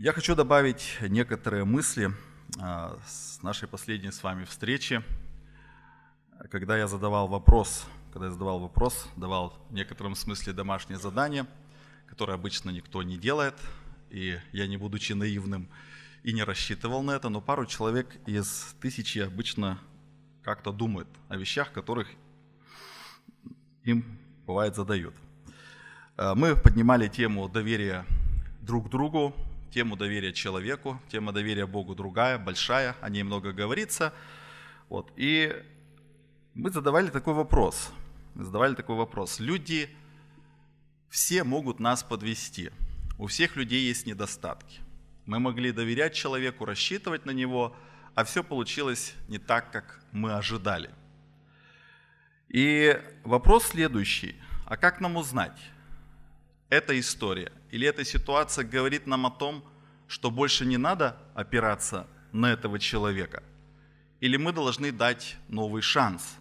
Я хочу добавить некоторые мысли а, с нашей последней с вами встречи, когда я задавал вопрос, когда я задавал вопрос, давал в некотором смысле домашнее задание, которое обычно никто не делает, и я не будучи наивным и не рассчитывал на это, но пару человек из тысячи обычно как-то думают о вещах, которых им бывает задают. А, мы поднимали тему доверия друг к другу, тему доверия человеку, тема доверия Богу другая, большая, о ней много говорится. Вот. И мы задавали такой вопрос. Мы задавали такой вопрос. Люди все могут нас подвести. У всех людей есть недостатки. Мы могли доверять человеку, рассчитывать на него, а все получилось не так, как мы ожидали. И вопрос следующий. А как нам узнать, эта история или эта ситуация говорит нам о том, что больше не надо опираться на этого человека? Или мы должны дать новый шанс?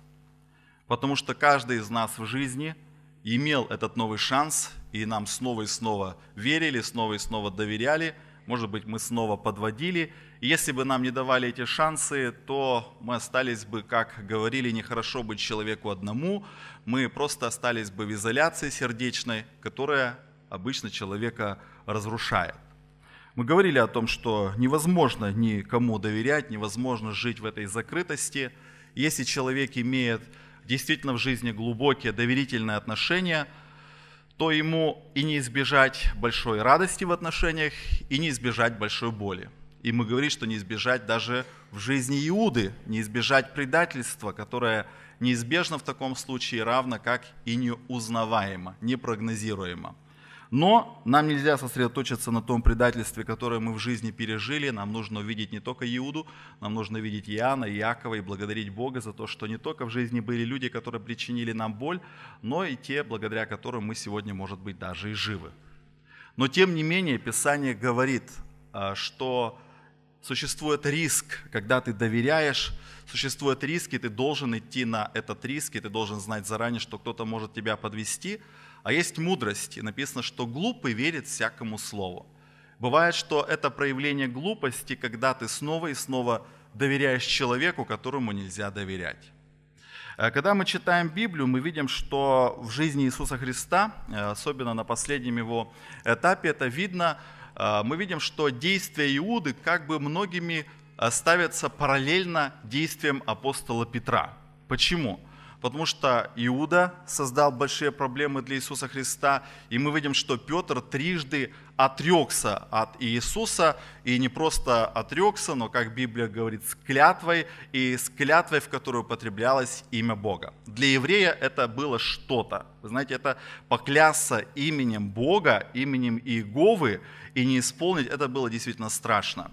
Потому что каждый из нас в жизни имел этот новый шанс, и нам снова и снова верили, снова и снова доверяли – может быть, мы снова подводили. И если бы нам не давали эти шансы, то мы остались бы, как говорили, нехорошо быть человеку одному, мы просто остались бы в изоляции сердечной, которая обычно человека разрушает. Мы говорили о том, что невозможно никому доверять, невозможно жить в этой закрытости. Если человек имеет действительно в жизни глубокие доверительные отношения – то ему и не избежать большой радости в отношениях, и не избежать большой боли. И мы говорим, что не избежать даже в жизни Иуды, не избежать предательства, которое неизбежно в таком случае, равно как и неузнаваемо, непрогнозируемо. Но нам нельзя сосредоточиться на том предательстве, которое мы в жизни пережили. Нам нужно увидеть не только Иуду, нам нужно видеть Иоанна, Иакова и благодарить Бога за то, что не только в жизни были люди, которые причинили нам боль, но и те, благодаря которым мы сегодня, может быть, даже и живы. Но тем не менее, Писание говорит, а, что существует риск, когда ты доверяешь, существует риск, и ты должен идти на этот риск, и ты должен знать заранее, что кто-то может тебя подвести – а есть мудрость. написано, что глупый верит всякому слову. Бывает, что это проявление глупости, когда ты снова и снова доверяешь человеку, которому нельзя доверять. Э, когда мы читаем Библию, мы видим, что в жизни Иисуса Христа, э, особенно на последнем его этапе, это видно, э, мы видим, что действия Иуды как бы многими ставятся параллельно действиям апостола Петра. Почему? Почему? потому что Иуда создал большие проблемы для Иисуса Христа, и мы видим, что Петр трижды отрекся от Иисуса, и не просто отрекся, но, как Библия говорит, с клятвой, и с клятвой, в которую потреблялось имя Бога. Для еврея это было что-то. Вы знаете, это поклясться именем Бога, именем Иеговы, и не исполнить, это было действительно страшно.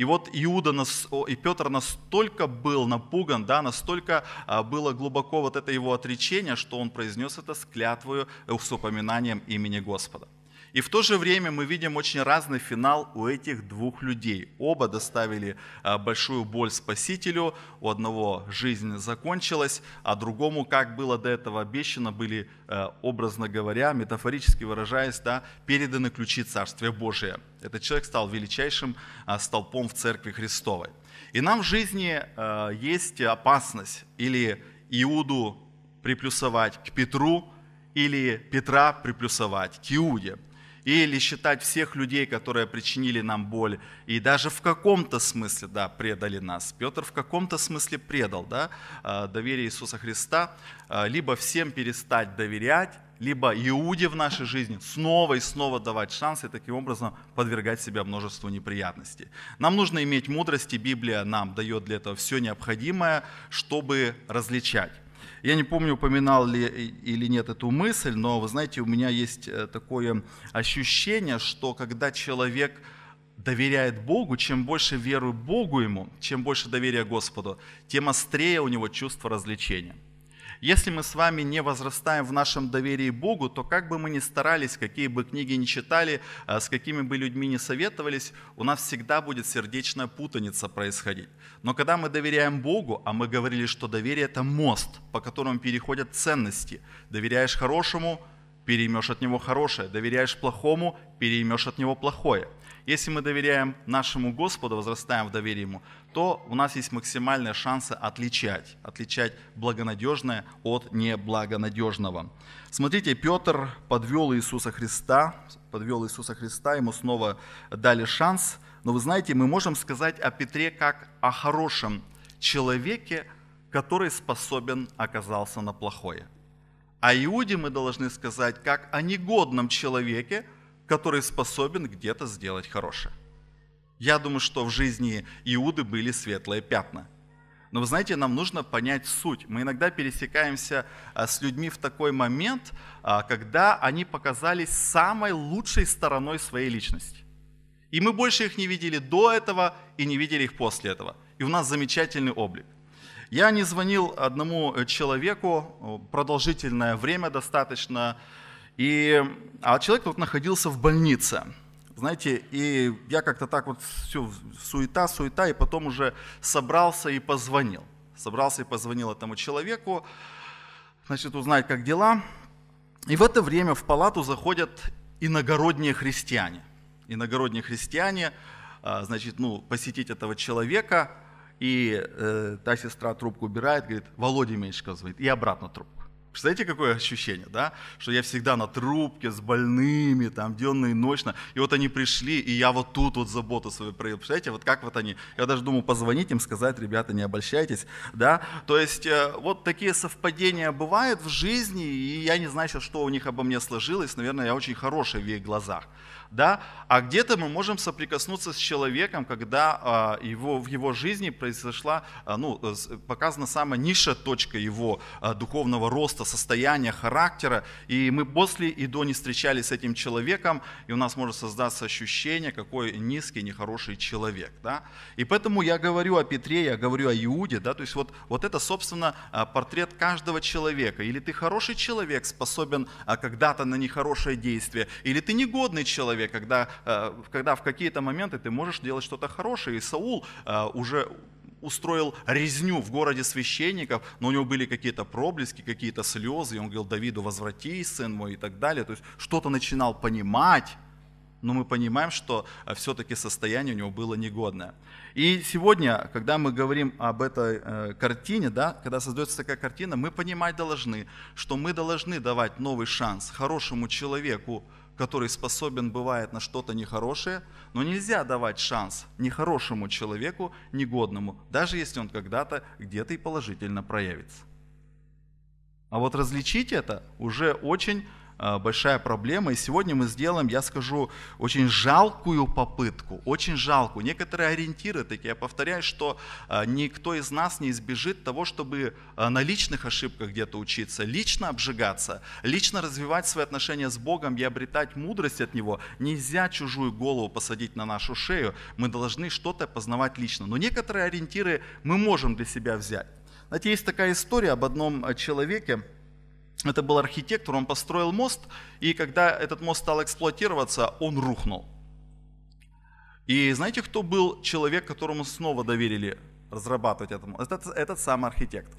И вот Иуда нас, и Петр настолько был напуган, да, настолько а, было глубоко вот это его отречение, что он произнес это с клятвою, э, с упоминанием имени Господа. И в то же время мы видим очень разный финал у этих двух людей. Оба доставили э, большую боль Спасителю, у одного жизнь закончилась, а другому, как было до этого обещано, были, э, образно говоря, метафорически выражаясь, да, переданы ключи Царствия Божия. Этот человек стал величайшим э, столпом в Церкви Христовой. И нам в жизни есть опасность или Иуду приплюсовать к Петру, или Петра приплюсовать к Иуде – или считать всех людей, которые причинили нам боль, и даже в каком-то смысле, да, предали нас. Петр в каком-то смысле предал, да, э, доверие Иисуса Христа, э, либо всем перестать доверять, либо Иуде в нашей жизни снова и снова давать шансы и таким образом подвергать себя множеству неприятностей. Нам нужно иметь мудрость, и Библия нам дает для этого все необходимое, чтобы различать. Я не помню, упоминал ли э, или нет эту мысль, но вы знаете, у меня есть э, такое ощущение, что когда человек доверяет Богу, чем больше веры Богу ему, чем больше доверия Господу, тем острее у него чувство развлечения. Если мы с вами не возрастаем в нашем доверии Богу, то как бы мы ни старались, какие бы книги ни читали, а, с какими бы людьми ни советовались, у нас всегда будет сердечная путаница происходить. Но когда мы доверяем Богу, а мы говорили, что доверие – это мост, по которому переходят ценности. Доверяешь хорошему – переймешь от него хорошее. Доверяешь плохому – переймешь от него плохое. Если мы доверяем нашему Господу, возрастаем в доверии Ему, то у нас есть максимальные шансы отличать, отличать благонадежное от неблагонадежного. Смотрите, Петр подвел Иисуса Христа, подвел Иисуса Христа, ему снова дали шанс. Но вы знаете, мы можем сказать о Петре как о хорошем человеке, который способен оказался на плохое. О Иуде мы должны сказать как о негодном человеке, который способен где-то сделать хорошее. Я думаю, что в жизни Иуды были светлые пятна. Но вы знаете, нам нужно понять суть. Мы иногда пересекаемся а, с людьми в такой момент, а, когда они показались самой лучшей стороной своей личности. И мы больше их не видели до этого и не видели их после этого. И у нас замечательный облик. Я не звонил одному э, человеку продолжительное время достаточно, и, а человек тут находился в больнице знаете, и я как-то так вот все, суета, суета, и потом уже собрался и позвонил. Собрался и позвонил этому человеку, значит, узнать, как дела. И в это время в палату заходят иногородние христиане. Иногородние христиане, а, значит, ну, посетить этого человека, и э, та сестра трубку убирает, говорит, Володя Меньшиков звонит, и обратно трубку. Представляете, какое ощущение, да? Что я всегда на трубке с больными, там, денно и ночно. И вот они пришли, и я вот тут вот заботу свою проявил. Представляете, вот как вот они. Я даже думал позвонить им, сказать, ребята, не обольщайтесь, да? То есть э, вот такие совпадения бывают в жизни, и я не знаю сейчас, что у них обо мне сложилось. Наверное, я очень хороший в их глазах, да? А где-то мы можем соприкоснуться с человеком, когда а, его, в его жизни произошла, а, ну, э, показана самая низшая точка его а, духовного роста, просто состояния, характера. И мы после и до не встречались с этим человеком, и у нас может создаться ощущение, какой низкий, нехороший человек. Да? И поэтому я говорю о Петре, я говорю о Иуде. Да? То есть вот, вот это, собственно, а, портрет каждого человека. Или ты хороший человек, способен а, когда-то на нехорошее действие, или ты негодный человек, когда, а, когда в какие-то моменты ты можешь делать что-то хорошее. И Саул уже устроил резню в городе священников, но у него были какие-то проблески, какие-то слезы, и он говорил Давиду, возвратись, сын мой, и так далее. То есть что-то начинал понимать, но мы понимаем, что э, все-таки состояние у него было негодное. И сегодня, когда мы говорим об этой э, картине, да, когда создается такая картина, мы понимать должны, что мы должны давать новый шанс хорошему человеку, который способен бывает на что-то нехорошее, но нельзя давать шанс нехорошему человеку, негодному, даже если он когда-то где-то и положительно проявится. А вот различить это уже очень Э, большая проблема. И сегодня мы сделаем, я скажу, очень жалкую попытку, очень жалкую. Некоторые ориентиры такие. Я повторяю, что э, никто из нас не избежит того, чтобы э, на личных ошибках где-то учиться, лично обжигаться, лично развивать свои отношения с Богом и обретать мудрость от Него. Нельзя чужую голову посадить на нашу шею. Мы должны что-то познавать лично. Но некоторые ориентиры мы можем для себя взять. Знаете, есть такая история об одном человеке, это был архитектор, он построил мост, и когда этот мост стал эксплуатироваться, он рухнул. И знаете, кто был человек, которому снова доверили разрабатывать это? Этот, этот самый архитектор.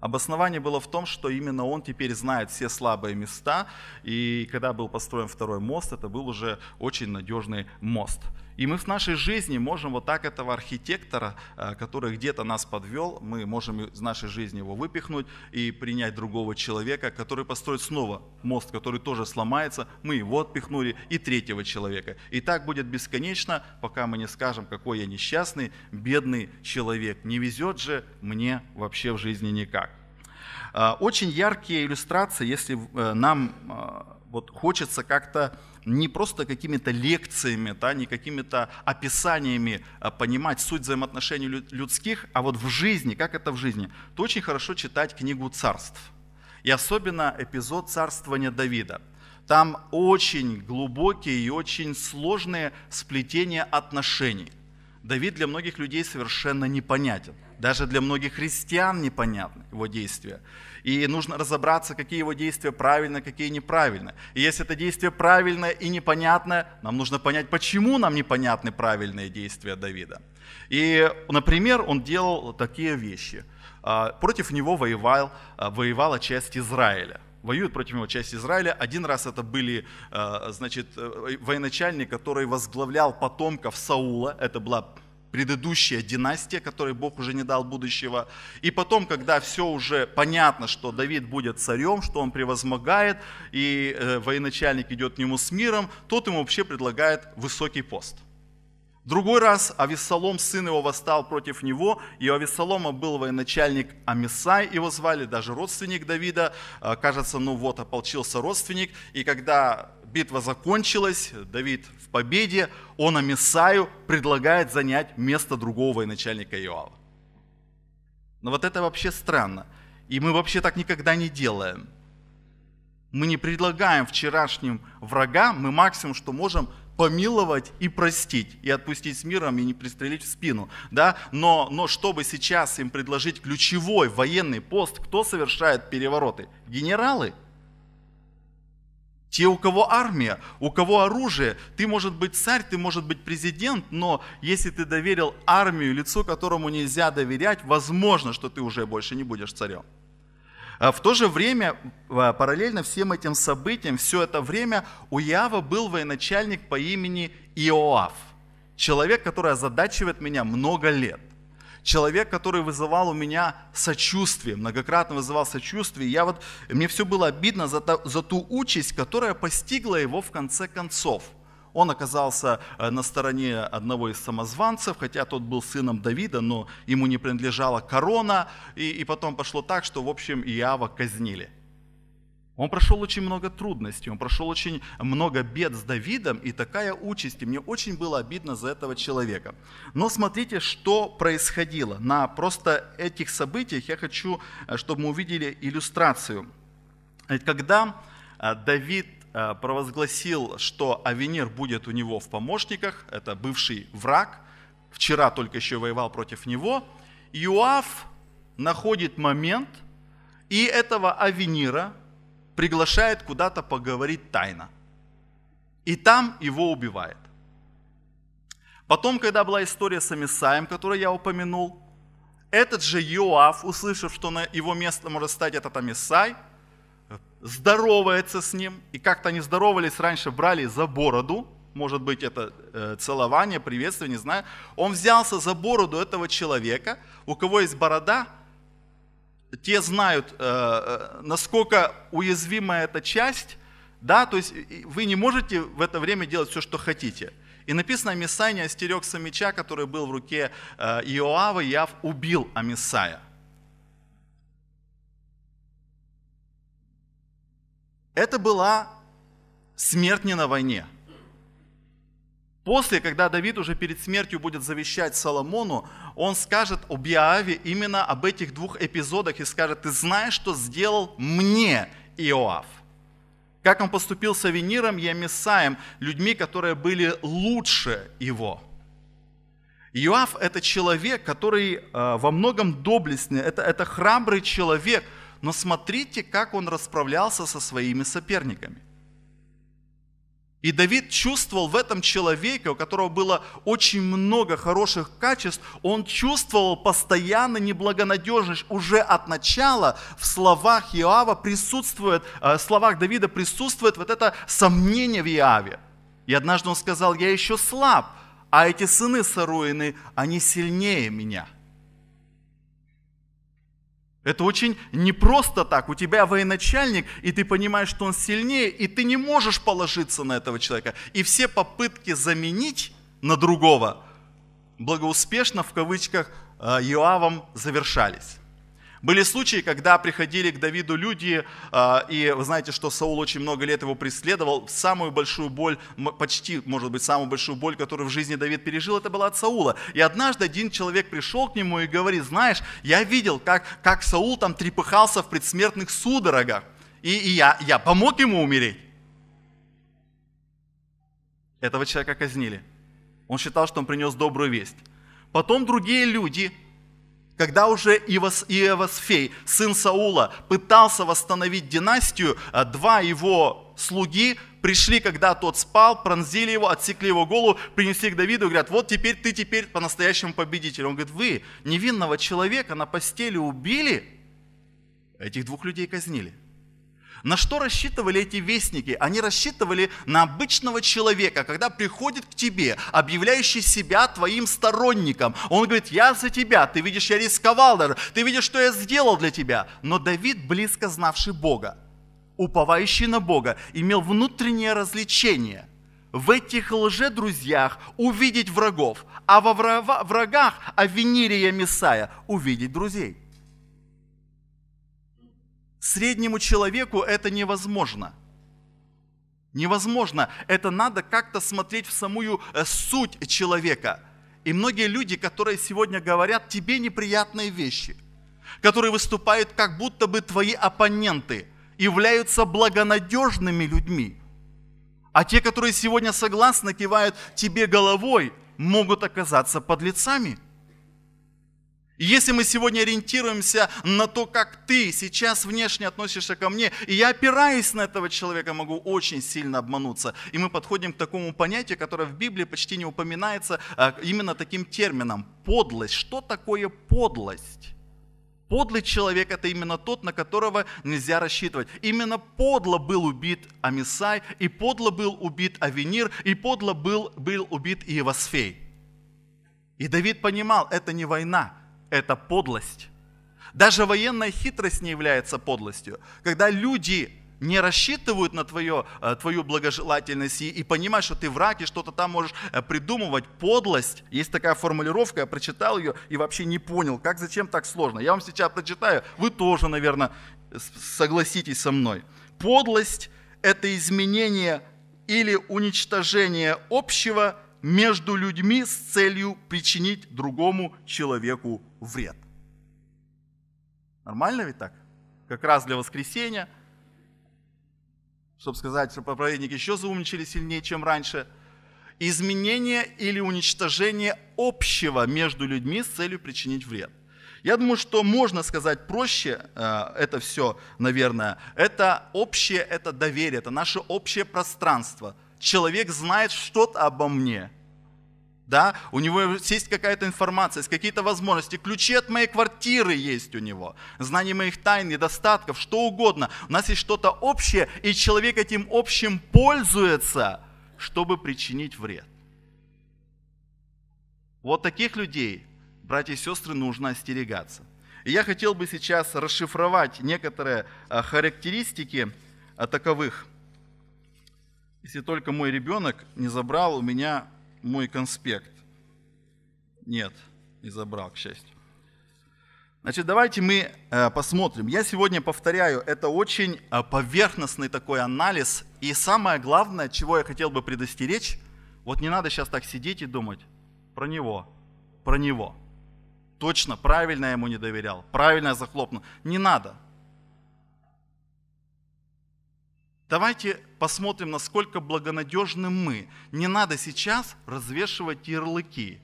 Обоснование было в том, что именно он теперь знает все слабые места, и когда был построен второй мост, это был уже очень надежный мост. И мы в нашей жизни можем вот так этого архитектора, э, который где-то нас подвел, мы можем из нашей жизни его выпихнуть и принять другого человека, который построит снова мост, который тоже сломается, мы его отпихнули, и третьего человека. И так будет бесконечно, пока мы не скажем, какой я несчастный, бедный человек. Не везет же мне вообще в жизни никак. Э, очень яркие иллюстрации, если э, нам вот хочется как-то не просто какими-то лекциями, да, не какими-то описаниями а, понимать суть взаимоотношений людских, а вот в жизни, как это в жизни, то очень хорошо читать книгу царств. И особенно эпизод царствования Давида. Там очень глубокие и очень сложные сплетения отношений – Давид для многих людей совершенно непонятен. Даже для многих христиан непонятны его действия. И нужно разобраться, какие его действия правильно, какие неправильно. И если это действие правильное и непонятное, нам нужно понять, почему нам непонятны правильные действия Давида. И, например, он делал такие вещи. А, против него воевал, а, воевала часть Израиля воюет против него часть Израиля. Один раз это были э, значит, э, военачальник, который возглавлял потомков Саула. Это была предыдущая династия, которой Бог уже не дал будущего. И потом, когда все уже понятно, что Давид будет царем, что он превозмогает, и э, военачальник идет к нему с миром, тот ему вообще предлагает высокий пост. Другой раз Авессалом, сын его, восстал против него, и у Авессалома был военачальник Амисай, его звали, даже родственник Давида, а, кажется, ну вот, ополчился родственник, и когда битва закончилась, Давид в победе, он Амисаю предлагает занять место другого военачальника Иоава. Но ну вот это вообще странно, и мы вообще так никогда не делаем. Мы не предлагаем вчерашним врагам, мы максимум, что можем – помиловать и простить, и отпустить с миром, и не пристрелить в спину. Да? Но, но чтобы сейчас им предложить ключевой военный пост, кто совершает перевороты? Генералы. Те, у кого армия, у кого оружие, ты может быть царь, ты может быть президент, но если ты доверил армию, лицу, которому нельзя доверять, возможно, что ты уже больше не будешь царем. А в то же время, а, параллельно всем этим событиям, все это время у Иава был военачальник по имени Иоав. Человек, который озадачивает меня много лет. Человек, который вызывал у меня сочувствие, многократно вызывал сочувствие. Я вот, мне все было обидно за, та, за ту участь, которая постигла его в конце концов – он оказался э, на стороне одного из самозванцев, хотя тот был сыном Давида, но ему не принадлежала корона, и, и потом пошло так, что, в общем, Иава казнили. Он прошел очень много трудностей, он прошел очень много бед с Давидом, и такая участь, и мне очень было обидно за этого человека. Но смотрите, что происходило. На просто этих событиях я хочу, э, чтобы мы увидели иллюстрацию. Э, когда Давид Э, провозгласил, что Авенир будет у него в помощниках, это бывший враг, вчера только еще воевал против него. Иоав находит момент, и этого Авенира приглашает куда-то поговорить тайно. И там его убивает. Потом, когда была история с Амисаем, которую я упомянул, этот же Йоав, услышав, что на его место может стать этот Амисай – здоровается с ним, и как-то они здоровались раньше, брали за бороду, может быть, это э, целование, приветствие, не знаю. Он взялся за бороду этого человека, у кого есть борода, те знают, э, э, насколько уязвима эта часть, да, то есть вы не можете в это время делать все, что хотите. И написано, Амисай не остерегся меча, который был в руке Иоава, и Иав убил Амисая. Это была смерть не на войне. После, когда Давид уже перед смертью будет завещать Соломону, он скажет об Иоаве именно об этих двух эпизодах и скажет, ты знаешь, что сделал мне Иоав. Как он поступил с Авениром и Амисаем, людьми, которые были лучше его. Иоав – это человек, который э, во многом доблестный, это, это храбрый человек – но смотрите, как он расправлялся со своими соперниками. И Давид чувствовал в этом человеке, у которого было очень много хороших качеств, он чувствовал постоянно неблагонадежность. Уже от начала в словах Иоава присутствует, э, в словах Давида присутствует вот это сомнение в Иоаве. И однажды он сказал, я еще слаб, а эти сыны Саруины, они сильнее меня – это очень не просто так. У тебя военачальник, и ты понимаешь, что он сильнее, и ты не можешь положиться на этого человека. И все попытки заменить на другого благоуспешно, в кавычках, э, Иоавом завершались. Были случаи, когда приходили к Давиду люди, а, и вы знаете, что Саул очень много лет его преследовал. Самую большую боль, почти, может быть, самую большую боль, которую в жизни Давид пережил, это была от Саула. И однажды один человек пришел к нему и говорит, знаешь, я видел, как, как Саул там трепыхался в предсмертных судорогах, и, и я, я помог ему умереть. Этого человека казнили. Он считал, что он принес добрую весть. Потом другие люди когда уже Иос, сын Саула, пытался восстановить династию, э, два его слуги пришли, когда тот спал, пронзили его, отсекли его голову, принесли к Давиду и говорят, вот теперь ты теперь по-настоящему победитель. Он говорит, вы невинного человека на постели убили, этих двух людей казнили. На что рассчитывали эти вестники? Они рассчитывали на обычного человека, когда приходит к тебе, объявляющий себя твоим сторонником. Он говорит, я за тебя, ты видишь, я рисковал, ты видишь, что я сделал для тебя. Но Давид, близко знавший Бога, уповающий на Бога, имел внутреннее развлечение в этих лже-друзьях увидеть врагов, а во врагах, о а Венере Мессая увидеть друзей. Среднему человеку это невозможно. Невозможно. Это надо как-то смотреть в самую э, суть человека. И многие люди, которые сегодня говорят тебе неприятные вещи, которые выступают как будто бы твои оппоненты, являются благонадежными людьми. А те, которые сегодня согласно кивают тебе головой, могут оказаться подлецами – если мы сегодня ориентируемся на то, как ты сейчас внешне относишься ко мне, и я опираясь на этого человека, могу очень сильно обмануться. И мы подходим к такому понятию, которое в Библии почти не упоминается а, именно таким термином – подлость. Что такое подлость? Подлый человек – это именно тот, на которого нельзя рассчитывать. Именно подло был убит Амисай, и подло был убит Авенир, и подло был, был убит Иевосфей. И Давид понимал, это не война, – это подлость. Даже военная хитрость не является подлостью. Когда люди не рассчитывают на твое, э, твою благожелательность и, и понимают, что ты враг и что-то там можешь э, придумывать. Подлость. Есть такая формулировка, я прочитал ее и вообще не понял, как, зачем так сложно. Я вам сейчас прочитаю, вы тоже, наверное, согласитесь со мной. Подлость – это изменение или уничтожение общего между людьми с целью причинить другому человеку вред. Нормально ведь так? Как раз для воскресения, чтобы сказать, что проповедники еще заумничали сильнее, чем раньше. Изменение или уничтожение общего между людьми с целью причинить вред. Я думаю, что можно сказать проще э, это все, наверное. Это общее, это доверие, это наше общее пространство. Человек знает что-то обо мне – да, у него есть какая-то информация, есть какие-то возможности, ключи от моей квартиры есть у него, знание моих тайн, недостатков, что угодно. У нас есть что-то общее, и человек этим общим пользуется, чтобы причинить вред. Вот таких людей, братья и сестры, нужно остерегаться. И я хотел бы сейчас расшифровать некоторые а, характеристики а, таковых. Если только мой ребенок не забрал у меня мой конспект? Нет, не забрал, к счастью. Значит, давайте мы э, посмотрим. Я сегодня повторяю, это очень э, поверхностный такой анализ. И самое главное, чего я хотел бы предостеречь, вот не надо сейчас так сидеть и думать про него, про него. Точно, правильно я ему не доверял, правильно я захлопнул. Не надо, Давайте посмотрим, насколько благонадежны мы. Не надо сейчас развешивать ярлыки.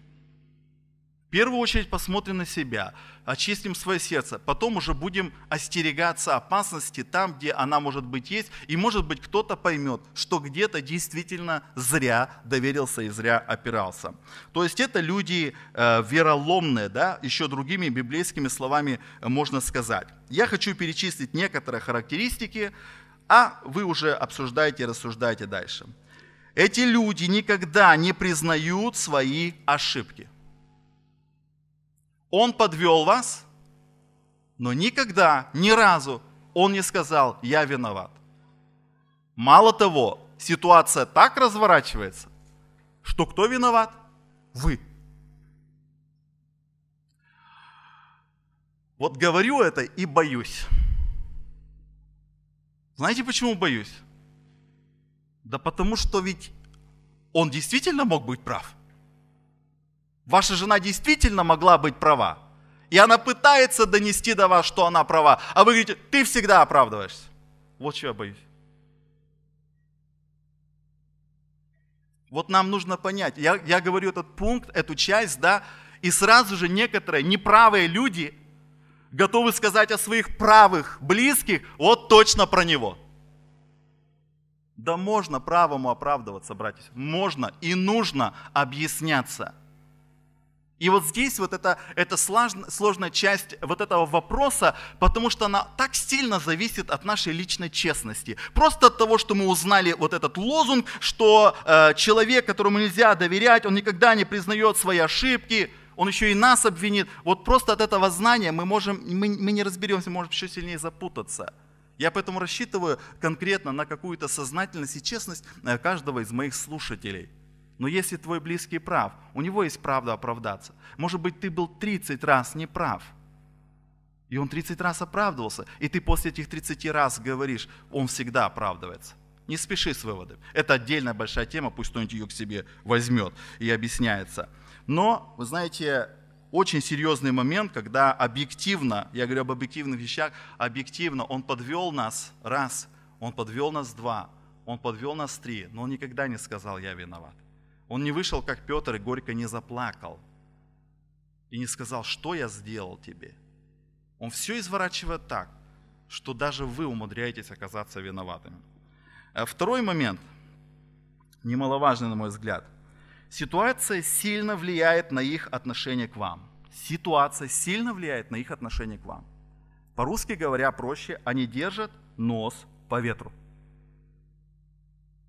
В первую очередь посмотрим на себя, очистим свое сердце, потом уже будем остерегаться опасности там, где она может быть есть, и может быть кто-то поймет, что где-то действительно зря доверился и зря опирался. То есть это люди э, вероломные, да, еще другими библейскими словами можно сказать. Я хочу перечислить некоторые характеристики, а вы уже обсуждаете и рассуждаете дальше. Эти люди никогда не признают свои ошибки. Он подвел вас, но никогда, ни разу он не сказал «я виноват». Мало того, ситуация так разворачивается, что кто виноват? Вы. Вот говорю это и боюсь. Знаете, почему боюсь? Да потому что ведь он действительно мог быть прав. Ваша жена действительно могла быть права. И она пытается донести до вас, что она права. А вы говорите, ты всегда оправдываешься. Вот чего я боюсь. Вот нам нужно понять. Я, я говорю этот пункт, эту часть, да, и сразу же некоторые неправые люди готовы сказать о своих правых близких, вот точно про него. Да можно правому оправдываться, братья. Можно и нужно объясняться. И вот здесь вот эта это сложная часть вот этого вопроса, потому что она так сильно зависит от нашей личной честности. Просто от того, что мы узнали вот этот лозунг, что э, человек, которому нельзя доверять, он никогда не признает свои ошибки – он еще и нас обвинит. Вот просто от этого знания мы, можем, мы, мы не разберемся, можем еще сильнее запутаться. Я поэтому рассчитываю конкретно на какую-то сознательность и честность э, каждого из моих слушателей. Но если твой близкий прав, у него есть правда оправдаться. Может быть, ты был 30 раз неправ. И он 30 раз оправдывался. И ты после этих 30 раз говоришь, он всегда оправдывается. Не спеши с выводами. Это отдельная большая тема, пусть кто-нибудь ее к себе возьмет и объясняется. Но, вы знаете, очень серьезный момент, когда объективно, я говорю об объективных вещах, объективно он подвел нас раз, он подвел нас два, он подвел нас три, но он никогда не сказал «я виноват». Он не вышел, как Петр, и горько не заплакал. И не сказал, что я сделал тебе. Он все изворачивает так, что даже вы умудряетесь оказаться виноватыми. Э, второй момент, немаловажный, на мой взгляд – Ситуация сильно влияет на их отношение к вам. Ситуация сильно влияет на их отношение к вам. По-русски говоря проще, они держат нос по ветру.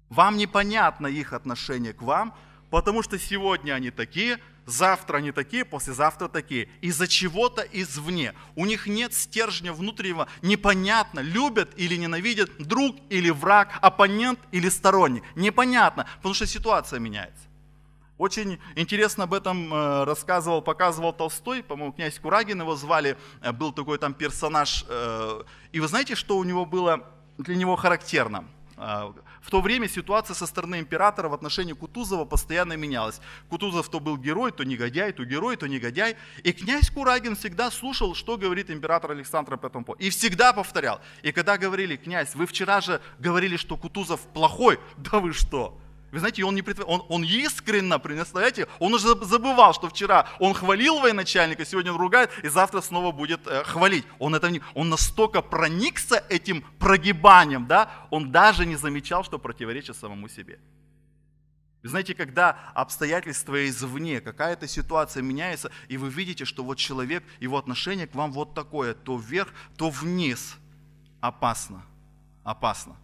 Вам непонятно их отношение к вам, потому что сегодня они такие, завтра они такие, послезавтра такие. Из-за чего-то извне. У них нет стержня внутреннего. Непонятно, любят или ненавидят друг или враг, оппонент или сторонник. Непонятно, потому что ситуация меняется. Очень интересно об этом э, рассказывал, показывал Толстой, по-моему, князь Курагин его звали, э, был такой там персонаж. Э, и вы знаете, что у него было для него характерно? В то время ситуация со стороны императора в отношении Кутузова постоянно менялась. Кутузов то был герой, то негодяй, то герой, то негодяй. И князь Курагин всегда слушал, что говорит император Александр по этому поводу. И всегда повторял. И когда говорили, князь, вы вчера же говорили, что Кутузов плохой, да вы что? Вы знаете, он, не притв... он, он искренно, представляете, он уже забывал, что вчера он хвалил военачальника, сегодня он ругает, и завтра снова будет э, хвалить. Он, это... он настолько проникся этим прогибанием, да, он даже не замечал, что противоречит самому себе. Вы знаете, когда обстоятельства извне, какая-то ситуация меняется, и вы видите, что вот человек, его отношение к вам вот такое, то вверх, то вниз. Опасно, опасно.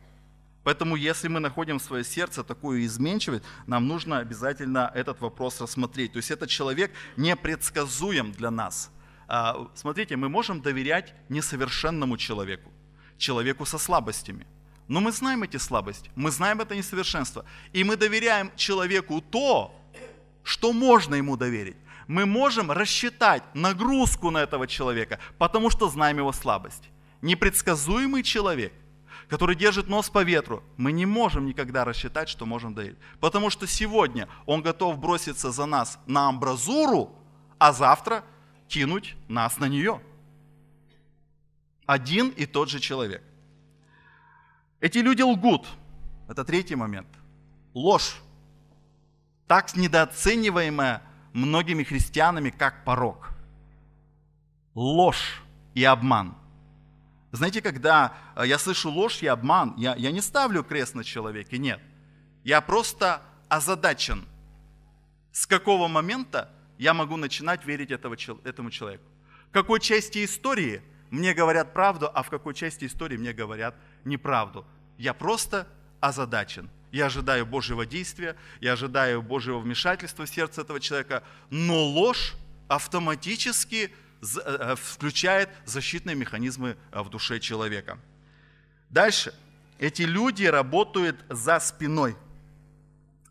Поэтому, если мы находим в свое сердце такую изменчивость, нам нужно обязательно этот вопрос рассмотреть. То есть этот человек непредсказуем для нас. А, смотрите, мы можем доверять несовершенному человеку, человеку со слабостями. Но мы знаем эти слабости, мы знаем это несовершенство. И мы доверяем человеку то, что можно ему доверить. Мы можем рассчитать нагрузку на этого человека, потому что знаем его слабость. Непредсказуемый человек – который держит нос по ветру, мы не можем никогда рассчитать, что можем доверить. Потому что сегодня он готов броситься за нас на амбразуру, а завтра кинуть нас на нее. Один и тот же человек. Эти люди лгут. Это третий момент. Ложь. Так недооцениваемая многими христианами как порок, Ложь и обман – знаете, когда э, я слышу ложь и обман, я, я не ставлю крест на человеке, нет. Я просто озадачен, с какого момента я могу начинать верить этого, этому человеку. В какой части истории мне говорят правду, а в какой части истории мне говорят неправду. Я просто озадачен. Я ожидаю Божьего действия, я ожидаю Божьего вмешательства в сердце этого человека, но ложь автоматически – Э, э, включает защитные механизмы э, в душе человека. Дальше. Эти люди работают за спиной.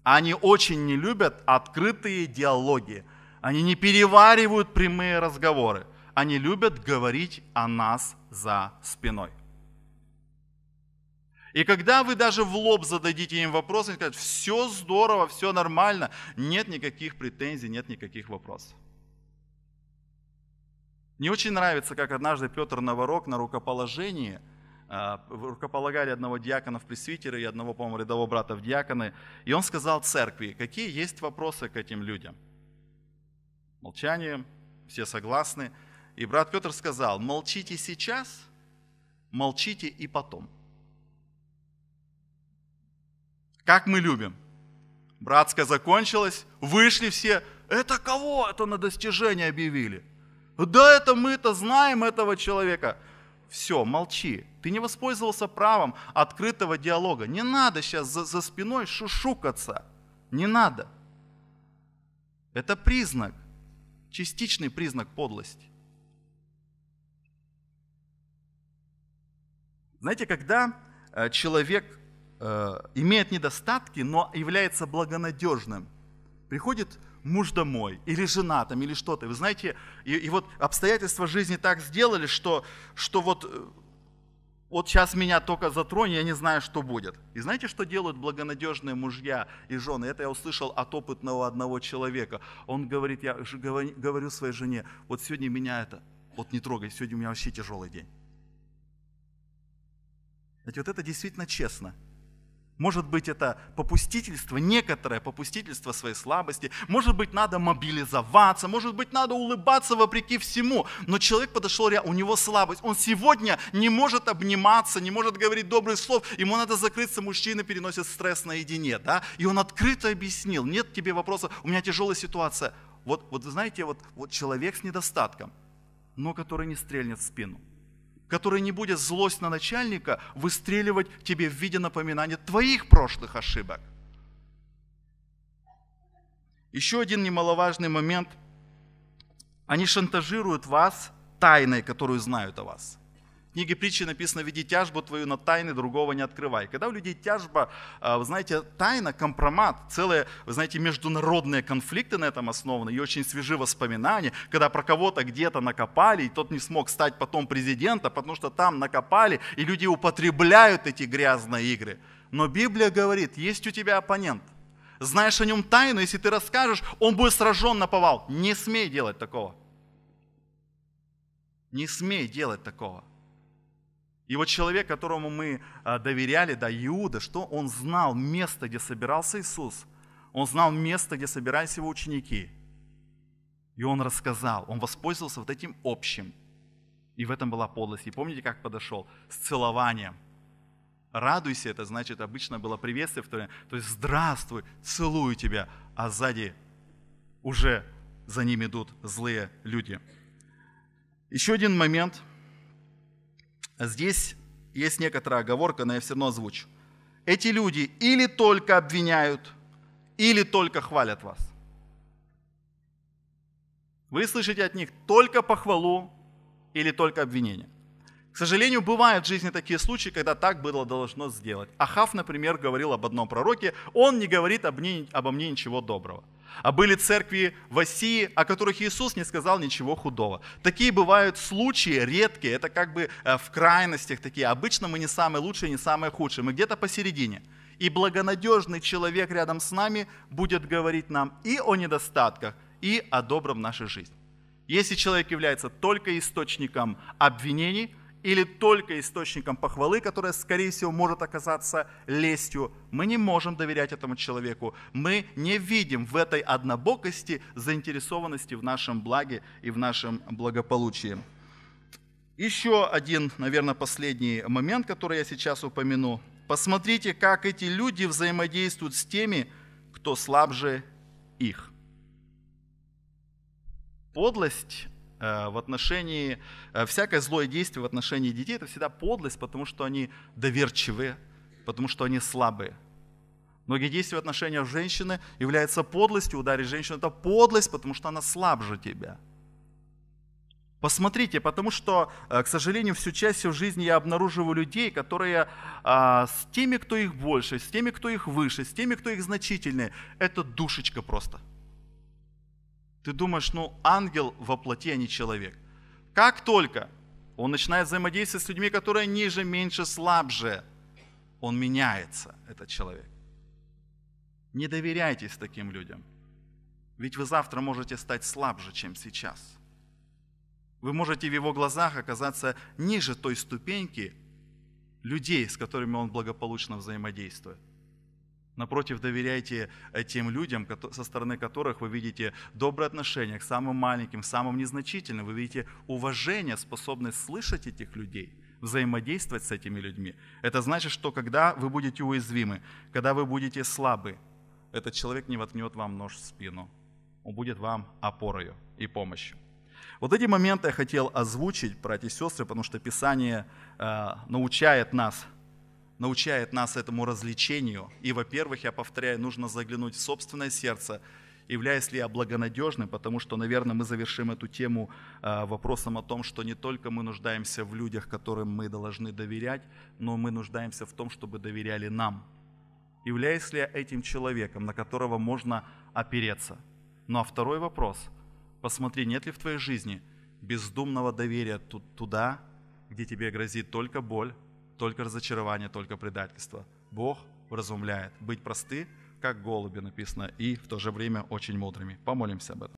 Они очень не любят открытые диалоги. Они не переваривают прямые разговоры. Они любят говорить о нас за спиной. И когда вы даже в лоб зададите им вопрос, они скажут, все здорово, все нормально, нет никаких претензий, нет никаких вопросов. Мне очень нравится, как однажды Петр Новорог на рукоположении, а, рукополагали одного диакона в пресвитеры и одного, по-моему, рядового брата в диаконы, и он сказал церкви, какие есть вопросы к этим людям. Молчание, все согласны. И брат Петр сказал, молчите сейчас, молчите и потом. Как мы любим. Братская закончилась, вышли все, это кого это на достижение объявили? Да, это мы-то знаем этого человека. Все, молчи. Ты не воспользовался правом открытого диалога. Не надо сейчас за, за спиной шушукаться. Не надо. Это признак, частичный признак подлости. Знаете, когда э, человек э, имеет недостатки, но является благонадежным, приходит муж домой, или жена там, или что-то. Вы знаете, и, и вот обстоятельства жизни так сделали, что, что вот, э, вот сейчас меня только затронь, я не знаю, что будет. И знаете, что делают благонадежные мужья и жены? Это я услышал от опытного одного человека. Он говорит, я говорю своей жене, вот сегодня меня это, вот не трогай, сегодня у меня вообще тяжелый день. Знаете, вот это действительно честно – может быть, это попустительство, некоторое попустительство своей слабости. Может быть, надо мобилизоваться, может быть, надо улыбаться вопреки всему. Но человек подошел, у него слабость. Он сегодня не может обниматься, не может говорить добрых слов. Ему надо закрыться, мужчины переносят стресс наедине. Да? И он открыто объяснил, нет тебе вопроса, у меня тяжелая ситуация. Вот, вот знаете, вот, вот человек с недостатком, но который не стрельнет в спину который не будет злость на начальника выстреливать тебе в виде напоминания твоих прошлых ошибок. Еще один немаловажный момент. Они шантажируют вас тайной, которую знают о вас книге притчи написано, веди тяжбу твою на тайны, другого не открывай. Когда у людей тяжба, а, вы знаете, тайна, компромат, целые, вы знаете, международные конфликты на этом основаны, и очень свежи воспоминания, когда про кого-то где-то накопали, и тот не смог стать потом президентом, потому что там накопали, и люди употребляют эти грязные игры. Но Библия говорит, есть у тебя оппонент – знаешь о нем тайну, если ты расскажешь, он будет сражен на повал. Не смей делать такого. Не смей делать такого. И вот человек, которому мы а, доверяли, да, Иуда, что он знал место, где собирался Иисус. Он знал место, где собирались его ученики. И он рассказал, он воспользовался вот этим общим. И в этом была подлость. И помните, как подошел? С целованием. Радуйся, это значит, обычно было приветствие в то время. То есть, здравствуй, целую тебя. А сзади уже за ним идут злые люди. Еще один момент – Здесь есть некоторая оговорка, но я все равно озвучу. Эти люди или только обвиняют, или только хвалят вас. Вы слышите от них только похвалу или только обвинение. К сожалению, бывают в жизни такие случаи, когда так было должно сделать. Ахав, например, говорил об одном пророке, он не говорит обо мне, обо мне ничего доброго – а были церкви в Осии, о которых Иисус не сказал ничего худого. Такие бывают случаи редкие, это как бы э, в крайностях такие. Обычно мы не самые лучшие, не самые худшие, мы где-то посередине. И благонадежный человек рядом с нами будет говорить нам и о недостатках, и о добром в нашей жизни. Если человек является только источником обвинений, или только источником похвалы, которая, скорее всего, может оказаться лестью. Мы не можем доверять этому человеку. Мы не видим в этой однобокости заинтересованности в нашем благе и в нашем благополучии. Еще один, наверное, последний момент, который я сейчас упомяну. Посмотрите, как эти люди взаимодействуют с теми, кто слабже их. Подлость Э, в отношении, э, всякое злое действие в отношении детей, это всегда подлость, потому что они доверчивые, потому что они слабые. Многие действия в отношении женщины являются подлостью. Ударить женщину – это подлость, потому что она слабже тебя. Посмотрите, потому что, э, к сожалению, всю часть в жизни я обнаруживаю людей, которые а, с теми, кто их больше, с теми, кто их выше, с теми, кто их значительнее, это душечка просто – ты думаешь, ну ангел воплоти, а не человек. Как только он начинает взаимодействовать с людьми, которые ниже, меньше, слабже, он меняется, этот человек. Не доверяйтесь таким людям. Ведь вы завтра можете стать слабже, чем сейчас. Вы можете в его глазах оказаться ниже той ступеньки людей, с которыми он благополучно взаимодействует. Напротив, доверяйте э, тем людям, со стороны которых вы видите доброе отношение к самым маленьким, самым незначительным. Вы видите уважение, способность слышать этих людей, взаимодействовать с этими людьми. Это значит, что когда вы будете уязвимы, когда вы будете слабы, этот человек не воткнет вам нож в спину. Он будет вам опорою и помощью. Вот эти моменты я хотел озвучить, братья и сестры, потому что Писание э, научает нас – научает нас этому развлечению. И, во-первых, я повторяю, нужно заглянуть в собственное сердце, являюсь ли я благонадежным, потому что, наверное, мы завершим эту тему а, вопросом о том, что не только мы нуждаемся в людях, которым мы должны доверять, но мы нуждаемся в том, чтобы доверяли нам. Являюсь ли я этим человеком, на которого можно опереться? Ну а второй вопрос. Посмотри, нет ли в твоей жизни бездумного доверия туда, где тебе грозит только боль, только разочарование, только предательство. Бог вразумляет. Быть просты, как голуби написано, и в то же время очень мудрыми. Помолимся об этом.